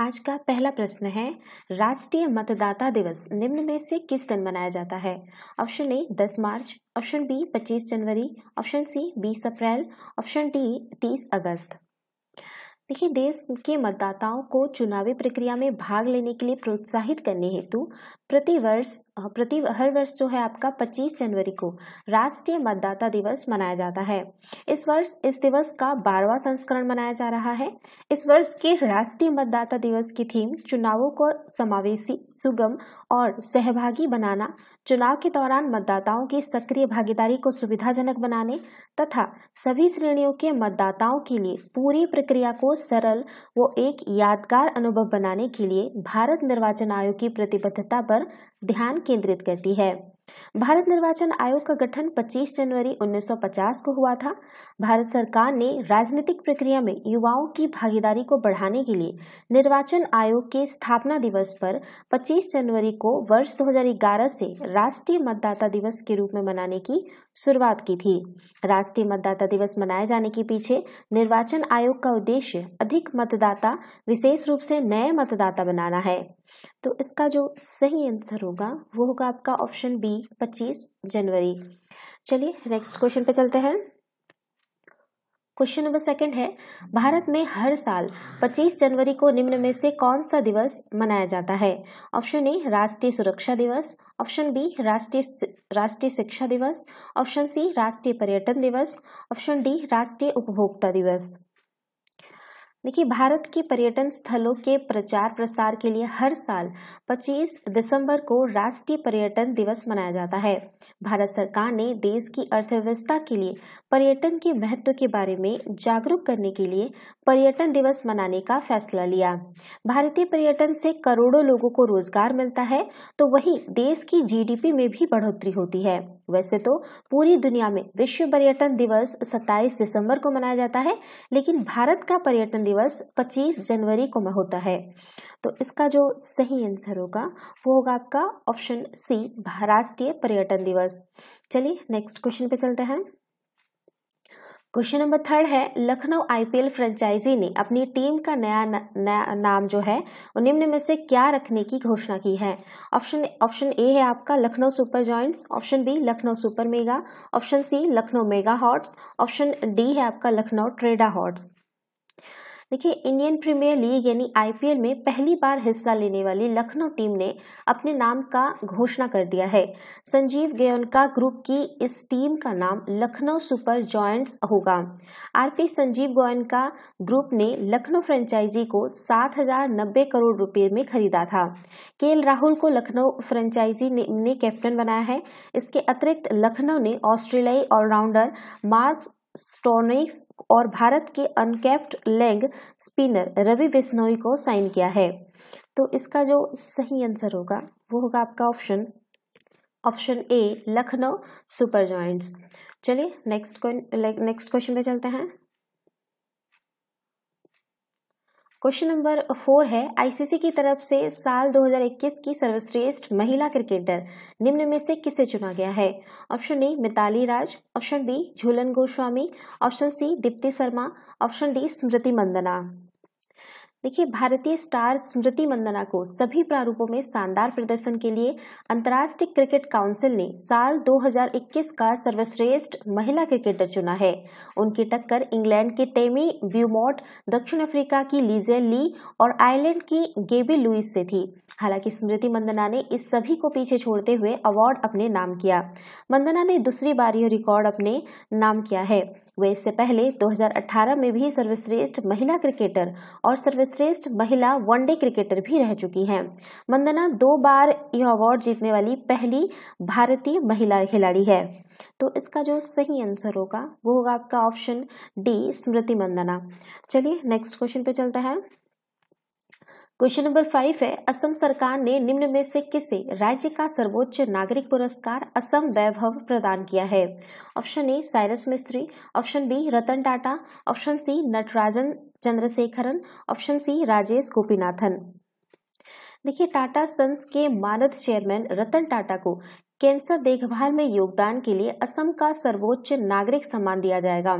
आज का पहला प्रश्न है राष्ट्रीय मतदाता दिवस निम्न में से किस दिन मनाया जाता है ऑप्शन ए 10 मार्च ऑप्शन बी 25 जनवरी ऑप्शन सी 20 अप्रैल ऑप्शन डी 30 अगस्त देखिए देश के मतदाताओं को चुनावी प्रक्रिया में भाग लेने के लिए प्रोत्साहित करने हेतु प्रतिवर्ष प्रति हर वर्ष जो है आपका 25 जनवरी को राष्ट्रीय मतदाता दिवस मनाया जाता है इस वर्ष इस दिवस का बारवा संस्करण मनाया जा रहा है इस वर्ष के राष्ट्रीय मतदाता दिवस की थीम चुनावों को समावेशी सुगम और सहभागी बनाना चुनाव के दौरान मतदाताओं की सक्रिय भागीदारी को सुविधाजनक बनाने तथा सभी श्रेणियों के मतदाताओं के लिए पूरी प्रक्रिया को सरल व एक यादगार अनुभव बनाने के लिए भारत निर्वाचन आयोग की प्रतिबद्धता पर ध्यान केंद्रित करती है भारत निर्वाचन आयोग का गठन 25 जनवरी 1950 को हुआ था भारत सरकार ने राजनीतिक प्रक्रिया में युवाओं की भागीदारी को बढ़ाने के लिए निर्वाचन आयोग के स्थापना दिवस पर 25 जनवरी को वर्ष 2011 से राष्ट्रीय मतदाता दिवस के रूप में मनाने की शुरुआत की थी राष्ट्रीय मतदाता दिवस मनाए जाने के पीछे निर्वाचन आयोग का उद्देश्य अधिक मतदाता विशेष रूप से नए मतदाता बनाना है तो इसका जो सही आंसर होगा वो होगा आपका ऑप्शन बी 25 जनवरी चलिए नेक्स्ट क्वेश्चन पे चलते हैं क्वेश्चन नंबर सेकंड है भारत में हर साल 25 जनवरी को निम्न में से कौन सा दिवस मनाया जाता है ऑप्शन ए राष्ट्रीय सुरक्षा दिवस ऑप्शन बी राष्ट्रीय राष्ट्रीय शिक्षा दिवस ऑप्शन सी राष्ट्रीय पर्यटन दिवस ऑप्शन डी राष्ट्रीय उपभोक्ता दिवस देखिए भारत के पर्यटन स्थलों के प्रचार प्रसार के लिए हर साल 25 दिसंबर को राष्ट्रीय पर्यटन दिवस मनाया जाता है भारत सरकार ने देश की अर्थव्यवस्था के लिए पर्यटन के महत्व के बारे में जागरूक करने के लिए पर्यटन दिवस मनाने का फैसला लिया भारतीय पर्यटन से करोड़ों लोगों को रोजगार मिलता है तो वही देश की जी में भी बढ़ोतरी होती है वैसे तो पूरी दुनिया में विश्व पर्यटन दिवस 27 दिसंबर को मनाया जाता है लेकिन भारत का पर्यटन दिवस 25 जनवरी को होता है तो इसका जो सही आंसर होगा वो होगा आपका ऑप्शन सी राष्ट्रीय पर्यटन दिवस चलिए नेक्स्ट क्वेश्चन पे चलते हैं क्वेश्चन नंबर थर्ड है लखनऊ आईपीएल फ्रेंचाइजी ने अपनी टीम का नया न, नया नाम जो है निम्न में से क्या रखने की घोषणा की है ऑप्शन ऑप्शन ए है आपका Lucknow Super Giants option B Lucknow Super Mega option C Lucknow Mega Hots option D है आपका लखनऊ ट्रेडा हॉट्स देखिए इंडियन प्रीमियर लीग यानी आईपीएल में पहली बार हिस्सा लेने वाली लखनऊ टीम ने अपने नाम का घोषणा कर दिया है संजीव गेयनका ग्रुप की इस टीम का नाम लखनऊ सुपर जॉइंट्स होगा आरपी संजीव गोयनका ग्रुप ने लखनऊ फ्रेंचाइजी को सात हजार नब्बे करोड़ रुपए में खरीदा था के राहुल को लखनऊ फ्रेंचाइजी ने, ने कैप्टन बनाया है इसके अतिरिक्त लखनऊ ने ऑस्ट्रेलियाई ऑलराउंडर मार्क्स स्टोनिक्स और भारत के uncapped leg spinner Ravi Bishnoi को साइन किया है तो इसका जो सही आंसर होगा वो होगा आपका option option A Lucknow Super Giants चलिए नेक्स्ट नेक्स्ट क्वेश्चन पे चलते हैं क्वेश्चन नंबर फोर है आईसीसी की तरफ से साल 2021 की सर्वश्रेष्ठ महिला क्रिकेटर निम्न में से किसे चुना गया है option A Mithali Raj option B Jhulan Goswami option C Deepti Sharma option D Smriti Mandhana देखिए भारतीय स्टार स्मृति मंदना को सभी प्रारूपों में शानदार प्रदर्शन के लिए अंतर्राष्ट्रीय क्रिकेट काउंसिल ने साल 2021 का सर्वश्रेष्ठ महिला क्रिकेटर चुना है उनकी टक्कर इंग्लैंड के टेमी ब्यूमोट दक्षिण अफ्रीका की लीजे ली और आयरलैंड की गेबी लुइस से थी हालांकि स्मृति मंदना ने इस सभी को पीछे छोड़ते हुए अवार्ड अपने नाम किया मंदना ने दूसरी बार यह रिकॉर्ड अपने नाम किया है वे इससे पहले 2018 में भी सर्वश्रेष्ठ महिला क्रिकेटर और सर्व सर्वश्रेष्ठ महिला वनडे क्रिकेटर भी रह चुकी हैं वंदना दो बार यह अवार्ड जीतने वाली पहली भारतीय महिला खिलाड़ी है तो इसका जो सही आंसर होगा वो होगा आपका ऑप्शन डी स्मृति मंदना चलिए नेक्स्ट क्वेश्चन पे चलता है क्वेश्चन नंबर फाइव है असम सरकार ने निम्न में से किसे राज्य का सर्वोच्च नागरिक पुरस्कार असम वैभव प्रदान किया है option A Cyrus Mistry option B Ratan Tata option C Natarajan Chandrasekaran option C Rajesh Gopinathan देखिए टाटा सन्स के मानद चेयरमैन रतन टाटा को कैंसर देखभाल में योगदान के लिए असम का सर्वोच्च नागरिक सम्मान दिया जाएगा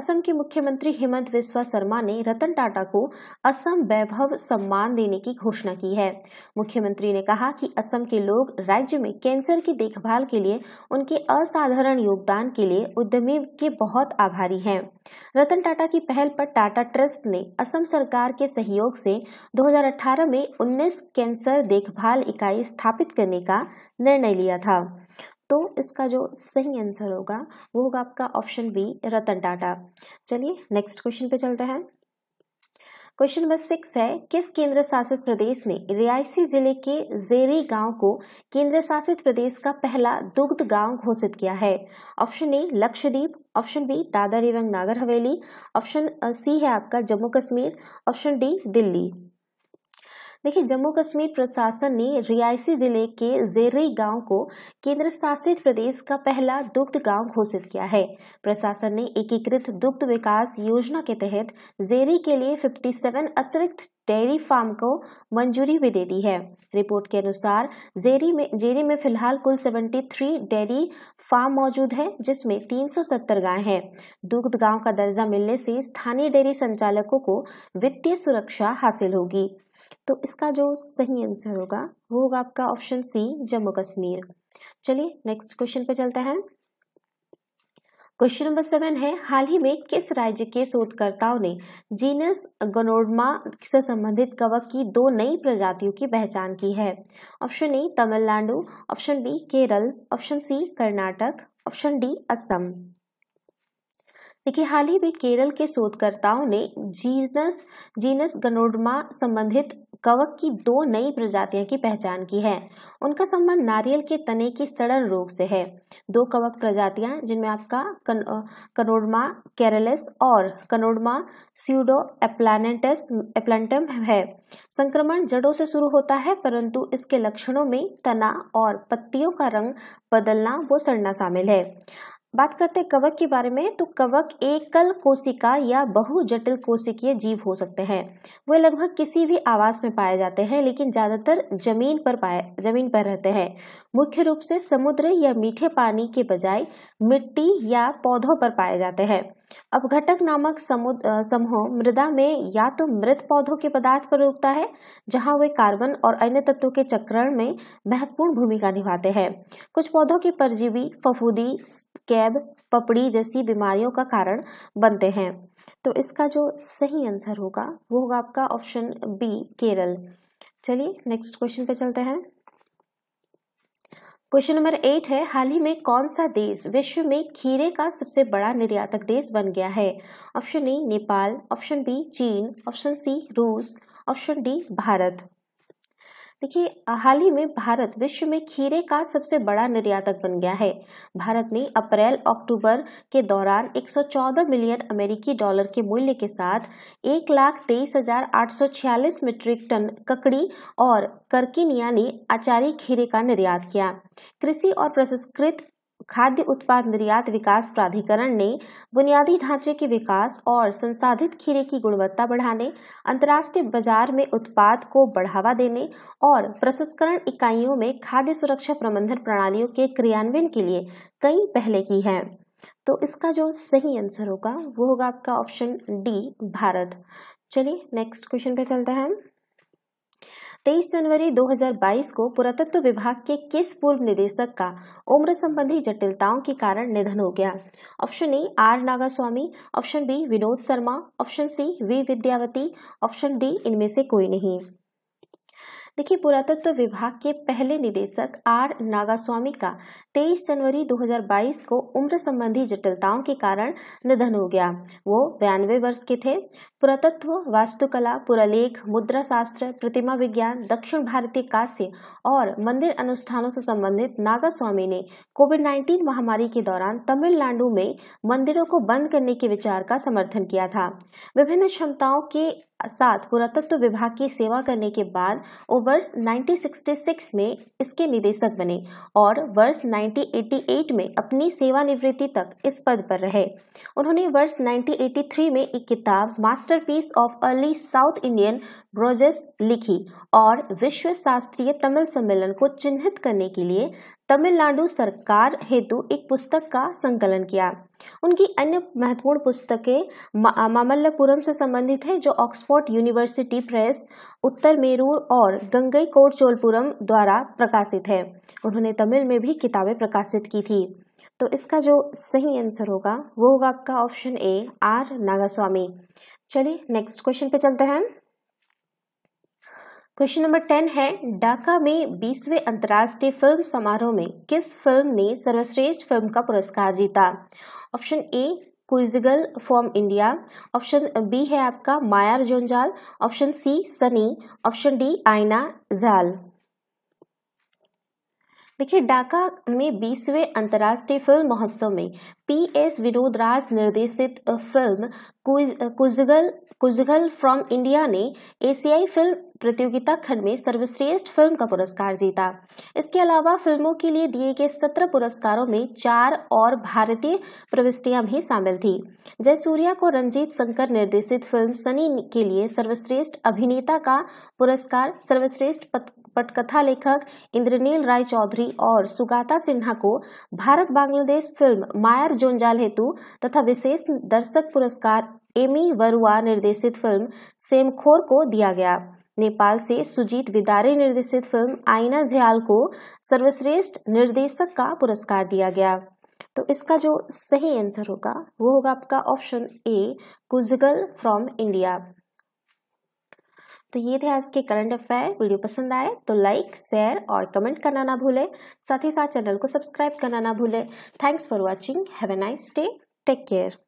असम के मुख्यमंत्री हेमंत बिस्वा शर्मा ने रतन टाटा को असम वैभव सम्मान देने की घोषणा की है मुख्यमंत्री ने कहा कि असम के लोग राज्य में कैंसर की देखभाल के लिए उनके असाधारण योगदान के लिए उद्यमी के बहुत आभारी हैं रतन टाटा की पहल पर टाटा ट्रस्ट ने असम सरकार के सहयोग से 2018 में 19 कैंसर देखभाल इकाई स्थापित करने का निर्णय लिया था तो इसका जो सही आंसर होगा वो होगा आपका ऑप्शन बी रतन टाटा चलिए नेक्स्ट क्वेश्चन पे चलते हैं क्वेश्चन नंबर सिक्स है किस केंद्र शासित प्रदेश ने रियासी जिले के जेरी गांव को केंद्र शासित प्रदेश का पहला दुग्ध गांव घोषित किया है option A Lakshadweep option B Dadra रिवंग नागर हवेली ऑप्शन सी है आपका जम्मू कश्मीर ऑप्शन डी दिल्ली देखिए जम्मू कश्मीर प्रशासन ने रियासी जिले के जेरई गांव को केंद्र शासित प्रदेश का पहला दुग्ध गांव घोषित किया है प्रशासन ने एकीकृत दुग्ध विकास योजना के तहत जेरी के लिए 57 अतिरिक्त डेयरी फार्म को मंजूरी भी दे दी है रिपोर्ट के अनुसार जेरी में जेरी में फिलहाल कुल 73 डेयरी फार्म मौजूद है जिसमें 370 गाय हैं दुग्ध गांव का दर्जा मिलने से स्थानीय डेयरी संचालकों को वित्तीय सुरक्षा हासिल होगी तो इसका जो सही आंसर होगा वो होगा आपका ऑप्शन सी जम्मू कश्मीर चलिए नेक्स्ट क्वेश्चन पे चलता है क्वेश्चन नंबर सेवन है हाल ही में किस राज्य के शोधकर्ताओं ने जीनस गनोडमा से संबंधित कवक की दो नई प्रजातियों की पहचान की है option A Tamil Nadu option B Kerala option C Karnataka option D Assam देखिए हाल ही में केरल के शोधकर्ताओं ने जीनस जीनस गनोडमा संबंधित कवक की दो नई प्रजातियों की पहचान की है उनका संबंध नारियल के तने के सड़न रोग से है दो कवक प्रजातियां जिनमें आपका कनोडमा कैरेलिस और कनोडमा स्यूडो एप्लानेटस एप्लांटम है संक्रमण जड़ों से शुरू होता है परंतु इसके लक्षणों में तना और पत्तियों का रंग बदलना वो सड़ना शामिल है बात करते हैं कवक के बारे में तो कवक एकल कोशिका या बहु जटिल कोशिकीय जीव हो सकते हैं वे लगभग किसी भी आवास में पाए जाते हैं लेकिन ज़्यादातर जमीन पर पाए जमीन पर रहते हैं मुख्य रूप से समुद्र या मीठे पानी के बजाय मिट्टी या पौधों पर पाए जाते हैं अपघटक नामक समूह मृदा में या तो मृत पौधों के पदार्थ पर रुकता है जहां वे कार्बन और अन्य तत्वों के चक्रण में महत्वपूर्ण भूमिका निभाते हैं कुछ पौधों के परजीवी फफूदी कैब पपड़ी जैसी बीमारियों का कारण बनते हैं तो इसका जो सही आंसर होगा वो होगा आपका ऑप्शन बी केरल चलिए नेक्स्ट क्वेश्चन पे चलते हैं क्वेश्चन नंबर एट है हाल ही में कौन सा देश विश्व में खीरे का सबसे बड़ा निर्यातक देश बन गया है option A Nepal option B चीन ऑप्शन सी रूस ऑप्शन डी भारत देखिए हाल ही में भारत विश्व में खीरे का सबसे बड़ा निर्यातक बन गया है भारत ने अप्रैल अक्टूबर के दौरान 114 मिलियन अमेरिकी डॉलर के मूल्य के साथ एक लाख तेईस हजार आठ सौ छियालीस मीट्रिक टन ककड़ी और करकिनिया ने आचारी खीरे का निर्यात किया कृषि और प्रसंस्कृत खाद्य उत्पाद निर्यात विकास प्राधिकरण ने बुनियादी ढांचे के विकास और संसाधित खीरे की गुणवत्ता बढ़ाने अंतर्राष्ट्रीय बाजार में उत्पाद को बढ़ावा देने और प्रसंस्करण इकाइयों में खाद्य सुरक्षा प्रबंधन प्रणालियों के क्रियान्वयन के लिए कई पहले की है तो इसका जो सही आंसर होगा वो होगा आपका ऑप्शन डी भारत चलिए नेक्स्ट क्वेश्चन पे चलते हैं तेईस जनवरी 2022 को पुरातत्व विभाग के किस पूर्व निदेशक का उम्र संबंधी जटिलताओं के कारण निधन हो गया option A R Nagaswamy option B Vinod Sharma option C V Vidyavati option D इनमें से कोई नहीं देखिए पुरातत्व तो विभाग के पहले निदेशक आर नागास्वामी का 23 जनवरी 2022 को उम्र संबंधी जटिलताओं के कारण निधन हो गया वो बयानवे वर्ष के थे पुरातत्व वास्तुकला पुरालेख मुद्रा शास्त्र प्रतिमा विज्ञान दक्षिण भारतीय कांस्य और मंदिर अनुष्ठानों से संबंधित नागास्वामी ने कोविड 19 महामारी के दौरान तमिलनाडु में मंदिरों को बंद करने के विचार का समर्थन किया था विभिन्न क्षमताओं के साथ पुरातत्व विभाग की सेवा करने के बाद वो वर्ष 1966 में इसके निदेशक बने और वर्ष 1988 में अपनी सेवानिवृत्ति तक इस पद पर रहे उन्होंने वर्ष 1983 में एक किताब masterpiece of early south Indian bronzes लिखी और विश्व शास्त्रीय तमिल सम्मेलन को चिन्हित करने के लिए तमिलनाडु सरकार हेतु एक पुस्तक का संकलन किया उनकी अन्य महत्वपूर्ण पुस्तकें मामल्लपुरम से संबंधित है जो Oxford University Press Uttaramerur और गंगई कोट चोलपुरम द्वारा प्रकाशित है उन्होंने तमिल में भी किताबें प्रकाशित की थी तो इसका जो सही आंसर होगा वो होगा आपका ऑप्शन ए आर नागास्वामी चलिए नेक्स्ट क्वेश्चन पे चलते हैं क्वेश्चन नंबर टेन है ढाका में बीसवें अंतर्राष्ट्रीय फिल्म समारोह में किस फिल्म ने सर्वश्रेष्ठ फिल्म का पुरस्कार जीता option A Koozhangal from India option B है आपका Mayar Jonjal option C Sunny option D Aaina Jaal देखिए ढाका में बीसवें अंतर्राष्ट्रीय फिल्म महोत्सव में पी एस विनोद राज निर्देशित फिल्म कुजगल कुजगल फ्रॉम इंडिया ने एशियाई फिल्म प्रतियोगिता खंड में सर्वश्रेष्ठ फिल्म का पुरस्कार जीता इसके अलावा फिल्मों के लिए दिए गए सत्रह पुरस्कारों में चार और भारतीय प्रविष्टियां भी शामिल थी जयसूर्या को रंजीत शंकर निर्देशित फिल्म सनी के लिए सर्वश्रेष्ठ अभिनेता का पुरस्कार सर्वश्रेष्ठ पटकथा लेखक इंद्रनील राय चौधरी और सुगाता सिन्हा को भारत बांग्लादेश फिल्म मायर जोंजाल हेतु तथा विशेष दर्शक पुरस्कार एमी वरुआ निर्देशित फिल्म सेमखोर को दिया गया नेपाल से सुजीत विदारे निर्देशित फिल्म आईना झयाल को सर्वश्रेष्ठ निर्देशक का पुरस्कार दिया गया तो इसका जो सही आंसर होगा वो होगा आपका option A Koozhangal from India तो ये थे आज के करंट अफेयर वीडियो पसंद आए तो लाइक शेयर और कमेंट करना ना भूले साथ ही साथ चैनल को सब्सक्राइब करना ना भूले thanks for watching have a nice day take care